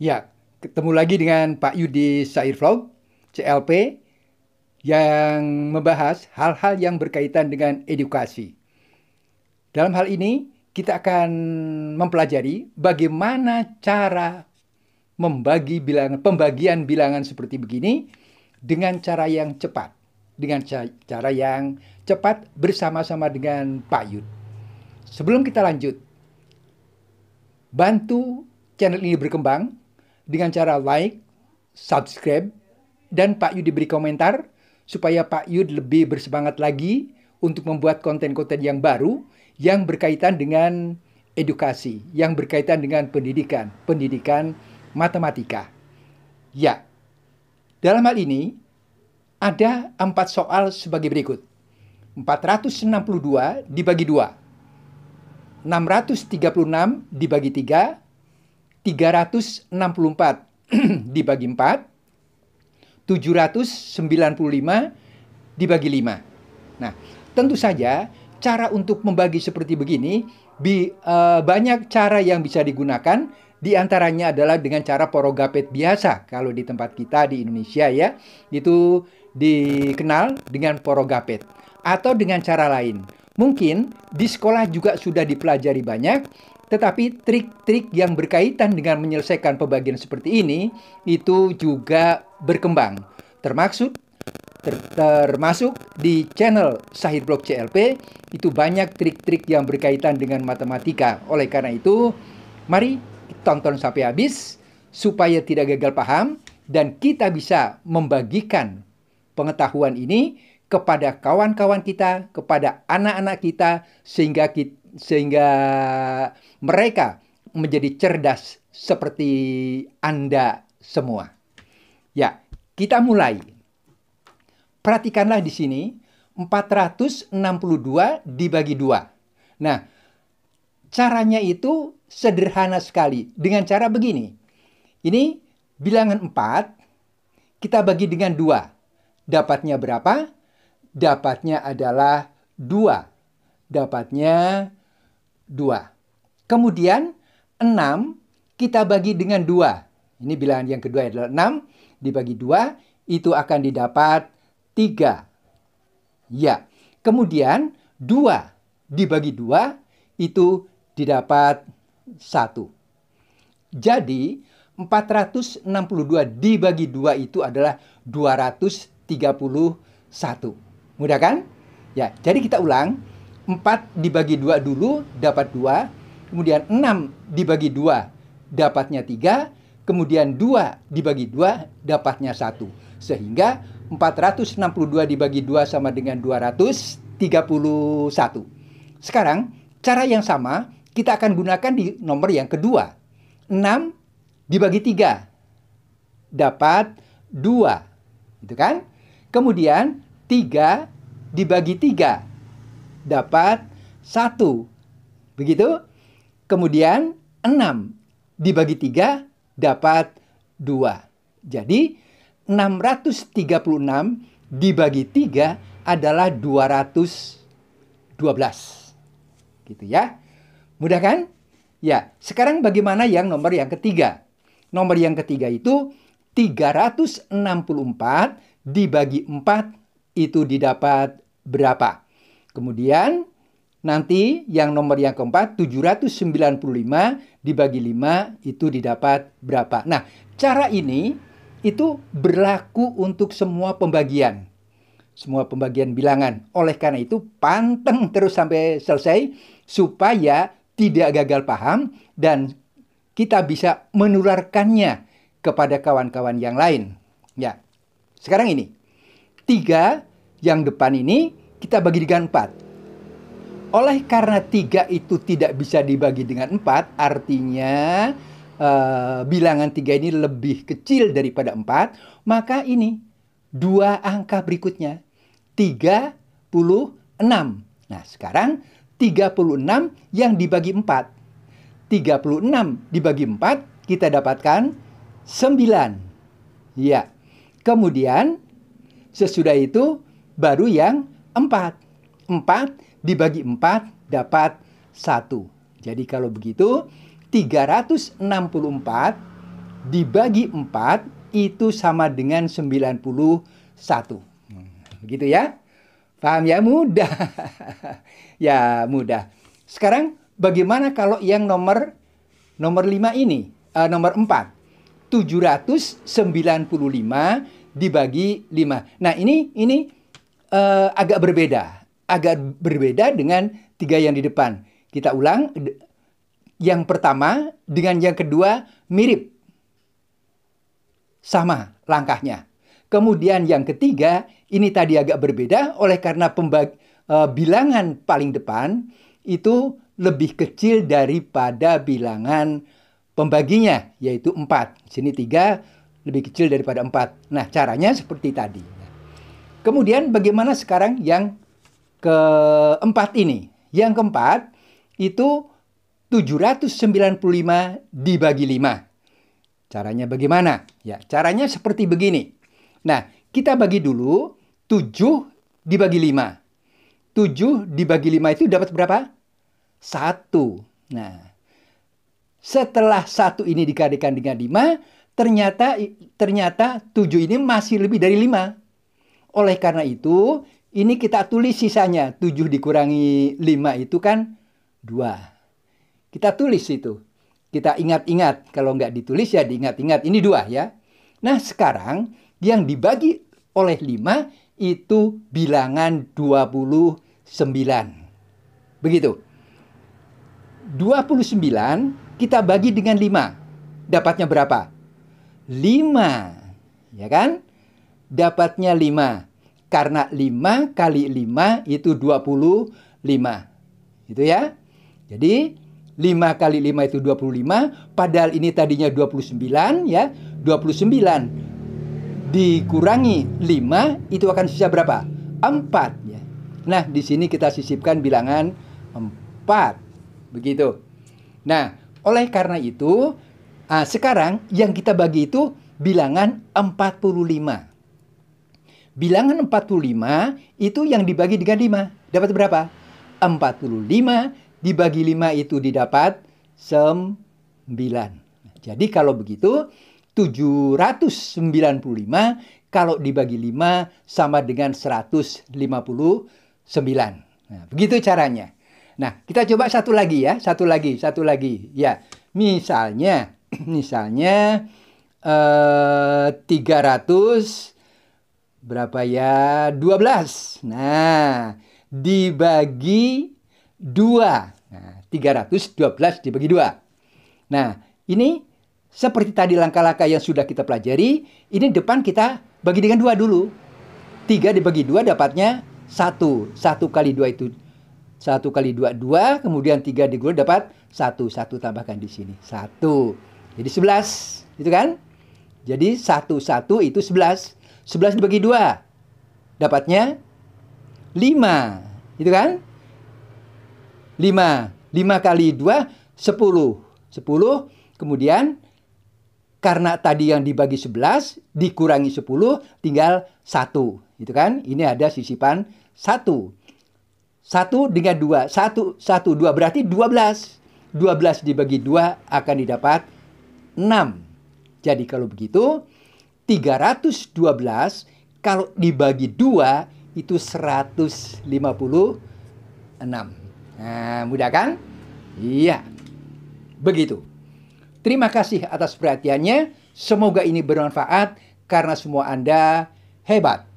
Ya, ketemu lagi dengan Pak Yudi Syair Vlog, CLP, yang membahas hal-hal yang berkaitan dengan edukasi. Dalam hal ini, kita akan mempelajari bagaimana cara membagi bilangan, pembagian bilangan seperti begini dengan cara yang cepat. Dengan cara yang cepat bersama-sama dengan Pak Yud. Sebelum kita lanjut, bantu channel ini berkembang dengan cara like, subscribe, dan Pak Yud diberi komentar supaya Pak Yud lebih bersemangat lagi untuk membuat konten-konten yang baru yang berkaitan dengan edukasi, yang berkaitan dengan pendidikan, pendidikan matematika. Ya, dalam hal ini ada empat soal sebagai berikut. 462 dibagi 2. 636 dibagi 3 364 dibagi 4, 795 dibagi 5. Nah, tentu saja cara untuk membagi seperti begini bi, uh, banyak cara yang bisa digunakan di antaranya adalah dengan cara porogapet biasa kalau di tempat kita di Indonesia ya itu dikenal dengan porogapet atau dengan cara lain mungkin di sekolah juga sudah dipelajari banyak tetapi trik-trik yang berkaitan dengan menyelesaikan pembagian seperti ini itu juga berkembang. Termaksud ter termasuk di channel Sahid Blog CLP itu banyak trik-trik yang berkaitan dengan matematika. Oleh karena itu, mari tonton sampai habis supaya tidak gagal paham dan kita bisa membagikan pengetahuan ini kepada kawan-kawan kita, kepada anak-anak kita sehingga kita, sehingga mereka menjadi cerdas seperti Anda semua. Ya, kita mulai. Perhatikanlah di sini 462 dibagi dua Nah, caranya itu sederhana sekali dengan cara begini. Ini bilangan 4 kita bagi dengan dua Dapatnya berapa? Dapatnya adalah dua. Dapatnya dua. Kemudian enam kita bagi dengan dua. Ini bilangan yang kedua adalah enam dibagi dua itu akan didapat tiga. Ya. Kemudian dua dibagi dua itu didapat satu. Jadi 462 dibagi dua itu adalah 231. Mudah kan? Ya, jadi kita ulang. 4 dibagi 2 dulu dapat 2, kemudian 6 dibagi 2 dapatnya 3, kemudian 2 dibagi 2 dapatnya 1. Sehingga 462 dibagi 2 sama dengan 231. Sekarang cara yang sama kita akan gunakan di nomor yang kedua. 6 dibagi 3 dapat 2. Gitu kan? Kemudian 3 dibagi 3 dapat 1. Begitu? Kemudian 6 dibagi 3 dapat 2. Jadi 636 dibagi 3 adalah 212. Gitu ya. Mudah kan? Ya, sekarang bagaimana yang nomor yang ketiga? Nomor yang ketiga itu 364 dibagi 4 itu didapat berapa. Kemudian nanti yang nomor yang keempat 795 dibagi 5 itu didapat berapa. Nah, cara ini itu berlaku untuk semua pembagian. Semua pembagian bilangan. Oleh karena itu panteng terus sampai selesai supaya tidak gagal paham dan kita bisa menularkannya kepada kawan-kawan yang lain. Ya. Sekarang ini 3 yang depan ini kita bagi dengan 4. Oleh karena 3 itu tidak bisa dibagi dengan 4, artinya uh, bilangan 3 ini lebih kecil daripada 4, maka ini dua angka berikutnya 36. Nah, sekarang 36 yang dibagi 4. 36 dibagi 4 kita dapatkan 9. Ya. Kemudian Sesudah itu baru yang empat. Empat dibagi empat dapat satu. Jadi kalau begitu 364 dibagi empat itu sama dengan 91. Begitu hmm, ya? Paham ya? Mudah. ya, mudah. Sekarang bagaimana kalau yang nomor nomor 5 ini? Uh, nomor 4. 795 dibagi 5. Nah, ini ini uh, agak berbeda. Agak berbeda dengan tiga yang di depan. Kita ulang yang pertama dengan yang kedua mirip. Sama langkahnya. Kemudian yang ketiga ini tadi agak berbeda oleh karena pembagi, uh, eh, bilangan paling depan itu lebih kecil daripada bilangan pembaginya yaitu 4. Sini 3, lebih kecil daripada 4. Nah, caranya seperti tadi. Kemudian bagaimana sekarang yang keempat ini? Yang keempat itu 795 dibagi 5. Caranya bagaimana? Ya, caranya seperti begini. Nah, kita bagi dulu 7 dibagi 5. 7 dibagi 5 itu dapat berapa? 1. Nah, setelah satu ini dikalikan dengan 5, ternyata ternyata 7 ini masih lebih dari 5. Oleh karena itu, ini kita tulis sisanya. 7 dikurangi 5 itu kan 2. Kita tulis itu. Kita ingat-ingat. Kalau nggak ditulis ya diingat-ingat. Ini 2 ya. Nah sekarang yang dibagi oleh 5 itu bilangan 29. Begitu. 29 kita bagi dengan 5. Dapatnya berapa? 5. Ya kan? Dapatnya 5. Karena 5 kali 5 itu 25. Itu ya. Jadi 5 kali 5 itu 25, padahal ini tadinya 29 ya. 29 dikurangi 5 itu akan sisa berapa? 4 ya. Nah, di sini kita sisipkan bilangan 4. Begitu. Nah, oleh karena itu Nah, sekarang yang kita bagi itu bilangan 45. Bilangan 45 itu yang dibagi dengan 5. Dapat berapa? 45 dibagi 5 itu didapat 9. Jadi kalau begitu 795 kalau dibagi 5 sama dengan 159. Nah, begitu caranya. Nah, kita coba satu lagi ya, satu lagi, satu lagi. Ya, misalnya misalnya eh, 300 berapa ya? 12. Nah, dibagi 2. Nah, 312 dibagi 2. Nah, ini seperti tadi langkah-langkah yang sudah kita pelajari, ini depan kita bagi dengan 2 dulu. 3 dibagi 2 dapatnya 1. 1 kali 2 itu 1 kali 2, 2. Kemudian 3 digulung dapat 1. 1 tambahkan di sini. 1. Jadi 11, itu kan? Jadi 1 1 itu 11. 11 dibagi 2. Dapatnya 5. Itu kan? 5. 5 kali 2 10. 10 kemudian karena tadi yang dibagi 11 dikurangi 10 tinggal 1. Itu kan? Ini ada sisipan 1. 1 dengan 2. 1 1 2 berarti 12. 12 dibagi 2 akan didapat 6. Jadi kalau begitu 312 kalau dibagi 2 itu 156. Nah, mudah kan? Iya. Begitu. Terima kasih atas perhatiannya. Semoga ini bermanfaat karena semua Anda hebat.